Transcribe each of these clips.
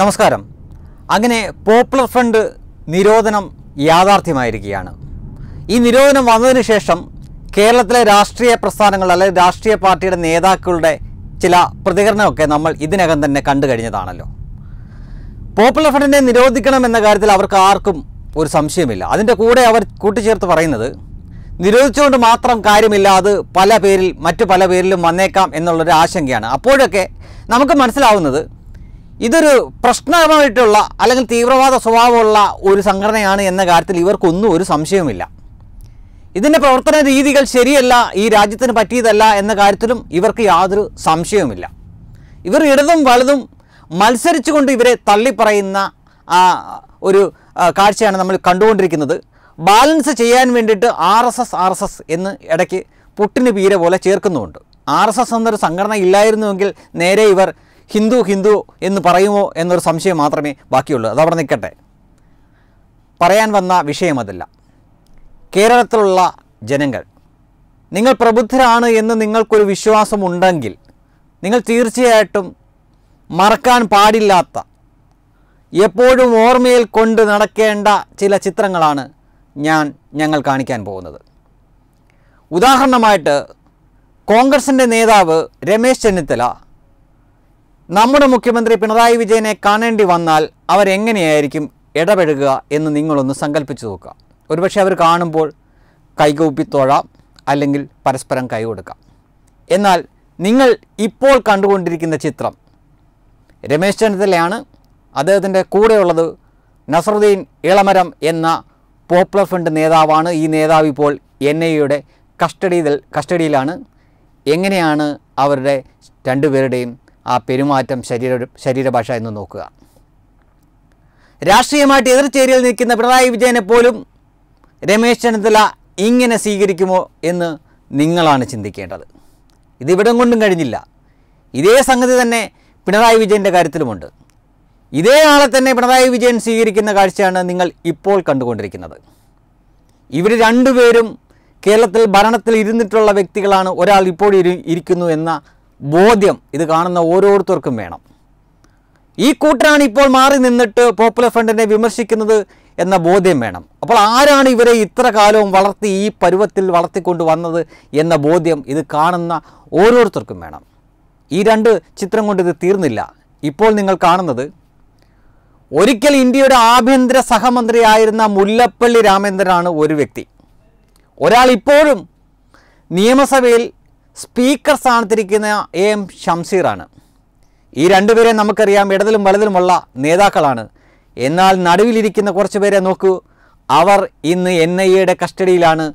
നമസ്കാരം അങ്ങനെ popular front നിരോധനം യാഥാർത്ഥ്യമായിരിക്കുകയാണ് ഈ നിരോധനം വന്നതിന് ശേഷം കേരളത്തിലെ രാഷ്ട്രീയ പ്രസ്ഥാനങ്ങൾ അല്ലെങ്കിൽ രാഷ്ട്രീയ പാർട്ടിയുടെ നേതാക്കളുടെ ചില പ്രതികരണമൊക്കെ നമ്മൾ ഇതിനകം തന്നെ കണ്ടു കഴിഞ്ഞതാണല്ലോ പോപ്പുലർ ഫ്രണ്ടിനെ നിരോധിക്കണം എന്ന കാര്യത്തിൽ അവർക്ക് ആർക്കും ഒരു സംശയമില്ല അതിൻ്റെ കൂടെ അവർ കൂട്ടിച്ചേർത്ത് പറയുന്നത് നിരോധിച്ചുകൊണ്ട് മാത്രം കാര്യമില്ല അത് പല പേരിൽ മറ്റു പല പേരിലും വന്നേക്കാം എന്നുള്ളൊരു ആശങ്കയാണ് അപ്പോഴൊക്കെ നമുക്ക് മനസ്സിലാവുന്നത് ഇതൊരു പ്രശ്നമായിട്ടുള്ള അല്ലെങ്കിൽ തീവ്രവാദ സ്വഭാവമുള്ള ഒരു സംഘടനയാണ് എന്ന കാര്യത്തിൽ ഇവർക്കൊന്നും ഒരു സംശയവുമില്ല ഇതിൻ്റെ പ്രവർത്തന രീതികൾ ശരിയല്ല ഈ രാജ്യത്തിന് പറ്റിയതല്ല എന്ന കാര്യത്തിലും ഇവർക്ക് യാതൊരു സംശയവുമില്ല ഇവർ ഇടതും വലതും മത്സരിച്ചുകൊണ്ട് ഇവരെ തള്ളിപ്പറയുന്ന ഒരു കാഴ്ചയാണ് നമ്മൾ കണ്ടുകൊണ്ടിരിക്കുന്നത് ബാലൻസ് ചെയ്യാൻ വേണ്ടിയിട്ട് R S S R S S എന്ന് ഇടയ്ക്ക് പുട്ടിന് പീര പോലെ ചേർക്കുന്നുമുണ്ട് ആർ എസ് എസ് എന്നൊരു സംഘടന ഇല്ലായിരുന്നുവെങ്കിൽ നേരെ ഇവർ ഹിന്ദു ഹിന്ദു എന്ന് പറയുമോ എന്നൊരു സംശയം മാത്രമേ ബാക്കിയുള്ളൂ അതവിടെ നിൽക്കട്ടെ പറയാൻ വന്ന വിഷയം അതല്ല കേരളത്തിലുള്ള ജനങ്ങൾ നിങ്ങൾ പ്രബുദ്ധരാണ് എന്ന് നിങ്ങൾക്കൊരു വിശ്വാസമുണ്ടെങ്കിൽ നിങ്ങൾ തീർച്ചയായിട്ടും മറക്കാൻ പാടില്ലാത്ത എപ്പോഴും ഓർമ്മയിൽ കൊണ്ട് നടക്കേണ്ട ചില ചിത്രങ്ങളാണ് ഞാൻ ഞങ്ങൾ കാണിക്കാൻ പോകുന്നത് ഉദാഹരണമായിട്ട് കോൺഗ്രസിൻ്റെ നേതാവ് രമേശ് ചെന്നിത്തല നമ്മുടെ മുഖ്യമന്ത്രി പിണറായി വിജയനെ കാണേണ്ടി വന്നാൽ അവരെങ്ങനെയായിരിക്കും ഇടപെടുക എന്ന് നിങ്ങളൊന്ന് സങ്കല്പിച്ചു നോക്കുക ഒരുപക്ഷെ അവർ കാണുമ്പോൾ കൈകൂപ്പി തൊഴാം അല്ലെങ്കിൽ പരസ്പരം കൈ കൊടുക്കാം എന്നാൽ നിങ്ങൾ ഇപ്പോൾ കണ്ടുകൊണ്ടിരിക്കുന്ന ചിത്രം രമേശ് ചെന്നിത്തലയാണ് അദ്ദേഹത്തിൻ്റെ കൂടെയുള്ളത് നസറുദ്ദീൻ ഇളമരം എന്ന പോപ്പുലർ ഫ്രണ്ട് നേതാവാണ് ഈ നേതാവ് ഇപ്പോൾ എൻ ഐ യുടെ കസ്റ്റഡിയിൽ കസ്റ്റഡിയിലാണ് എങ്ങനെയാണ് അവരുടെ രണ്ടുപേരുടെയും ആ പെരുമാറ്റം ശരീര ശരീരഭാഷ എന്ന് നോക്കുക രാഷ്ട്രീയമായിട്ട് എതിർചേരിയിൽ നിൽക്കുന്ന പിണറായി വിജയനെ പോലും രമേശ് ചെന്നിത്തല ഇങ്ങനെ സ്വീകരിക്കുമോ എന്ന് നിങ്ങളാണ് ചിന്തിക്കേണ്ടത് ഇതിവിടം കൊണ്ടും കഴിഞ്ഞില്ല ഇതേ സംഗതി തന്നെ പിണറായി വിജയൻ്റെ കാര്യത്തിലുമുണ്ട് ഇതേ ആളെ തന്നെ പിണറായി വിജയൻ സ്വീകരിക്കുന്ന കാഴ്ചയാണ് നിങ്ങൾ ഇപ്പോൾ കണ്ടുകൊണ്ടിരിക്കുന്നത് ഇവർ രണ്ടുപേരും കേരളത്തിൽ ഭരണത്തിൽ ഇരുന്നിട്ടുള്ള വ്യക്തികളാണ് ഒരാൾ ഇപ്പോൾ ഇരിക്കുന്നു എന്ന ബോധ്യം ഇത് കാണുന്ന ഓരോരുത്തർക്കും വേണം ഈ കൂട്ടരാണ് ഇപ്പോൾ മാറി നിന്നിട്ട് പോപ്പുലർ ഫ്രണ്ടിനെ വിമർശിക്കുന്നത് എന്ന ബോധ്യം വേണം അപ്പോൾ ആരാണ് ഇവരെ ഇത്ര കാലവും വളർത്തി ഈ പരുവത്തിൽ വളർത്തിക്കൊണ്ട് വന്നത് എന്ന ബോധ്യം ഇത് കാണുന്ന ഓരോരുത്തർക്കും വേണം ഈ രണ്ട് ചിത്രം കൊണ്ട് ഇത് തീർന്നില്ല ഇപ്പോൾ നിങ്ങൾ കാണുന്നത് ഒരിക്കൽ ഇന്ത്യയുടെ ആഭ്യന്തര സഹമന്ത്രിയായിരുന്ന മുല്ലപ്പള്ളി രാമേന്ദ്രനാണ് ഒരു വ്യക്തി ഒരാൾ ഇപ്പോഴും നിയമസഭയിൽ സ്പീക്കർ സ്ഥാനത്തിരിക്കുന്ന എ എം ഷംസീറാണ് ഈ രണ്ടുപേരെ നമുക്കറിയാം ഇടതിലും വലതിലുമുള്ള നേതാക്കളാണ് എന്നാൽ നടുവിലിരിക്കുന്ന കുറച്ച് പേരെ നോക്കൂ അവർ ഇന്ന് എൻ ഐ എയുടെ കസ്റ്റഡിയിലാണ്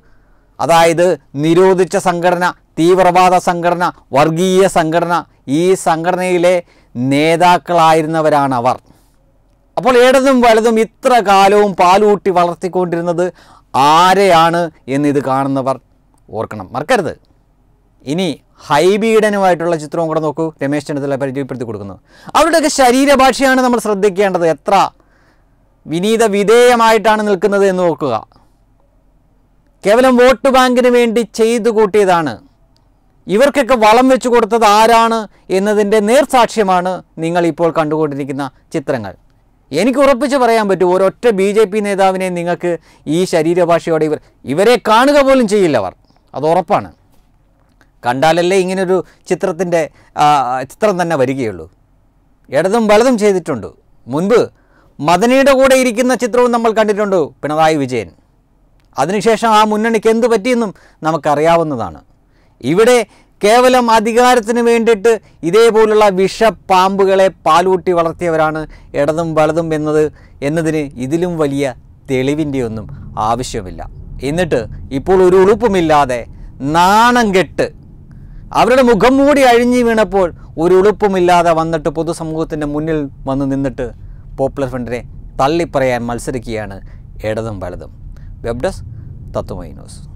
അതായത് നിരോധിച്ച സംഘടന തീവ്രവാദ സംഘടന വർഗീയ സംഘടന ഈ സംഘടനയിലെ നേതാക്കളായിരുന്നവരാണ് അവർ അപ്പോൾ ഇടതും വലതും ഇത്ര കാലവും പാലൂട്ടി വളർത്തിക്കൊണ്ടിരുന്നത് ആരെയാണ് എന്നിത് കാണുന്നവർ ഓർക്കണം മറക്കരുത് ഇനി ഹൈബീഡനുമായിട്ടുള്ള ചിത്രവും കൂടെ നോക്കൂ രമേശ് ചെന്നിത്തല പരിചയപ്പെടുത്തി കൊടുക്കുന്നു അവരുടെയൊക്കെ ശരീരഭാഷയാണ് നമ്മൾ ശ്രദ്ധിക്കേണ്ടത് എത്ര വിനീത വിധേയമായിട്ടാണ് നിൽക്കുന്നത് എന്ന് നോക്കുക കേവലം വോട്ട് ബാങ്കിന് വേണ്ടി ചെയ്തു കൂട്ടിയതാണ് ഇവർക്കൊക്കെ വളം വെച്ചു കൊടുത്തത് ആരാണ് എന്നതിൻ്റെ നേർസാക്ഷ്യമാണ് നിങ്ങൾ ഇപ്പോൾ കണ്ടുകൊണ്ടിരിക്കുന്ന ചിത്രങ്ങൾ എനിക്ക് ഉറപ്പിച്ച് പറയാൻ പറ്റും ഒരൊറ്റ ബി ജെ പി നേതാവിനെ നിങ്ങൾക്ക് ഈ ശരീരഭാഷയോടെ ഇവർ ഇവരെ കാണുക പോലും ചെയ്യില്ല അവർ അത് ഉറപ്പാണ് കണ്ടാലല്ലേ ഇങ്ങനൊരു ചിത്രത്തിൻ്റെ ചിത്രം തന്നെ വരികയുള്ളൂ ഇടതും വലതും ചെയ്തിട്ടുണ്ട് മുൻപ് മദനിയുടെ കൂടെ ഇരിക്കുന്ന ചിത്രവും നമ്മൾ കണ്ടിട്ടുണ്ട് പിണറായി വിജയൻ അതിനുശേഷം ആ മുന്നണിക്ക് എന്ത് പറ്റിയെന്നും നമുക്കറിയാവുന്നതാണ് ഇവിടെ കേവലം അധികാരത്തിന് വേണ്ടിയിട്ട് ഇതേപോലുള്ള വിഷപ്പാമ്പുകളെ പാലൂട്ടി വളർത്തിയവരാണ് ഇടതും വലതും എന്നത് എന്നതിന് ഇതിലും വലിയ തെളിവിൻ്റെ ഒന്നും ആവശ്യമില്ല എന്നിട്ട് ഇപ്പോൾ ഒരു ഉളുപ്പുമില്ലാതെ നാണം കെട്ട് അവരുടെ മുഖം മൂടി അഴിഞ്ഞു വീണപ്പോൾ ഒരു ഉളുപ്പുമില്ലാതെ വന്നിട്ട് പൊതുസമൂഹത്തിൻ്റെ മുന്നിൽ വന്ന് നിന്നിട്ട് പോപ്പുലർ ഫ്രണ്ടിനെ തള്ളിപ്പറയാൻ മത്സരിക്കുകയാണ് ഇടതും വലതും വെബ് ഡെസ്ക് തത്വമൈ ന്യൂസ്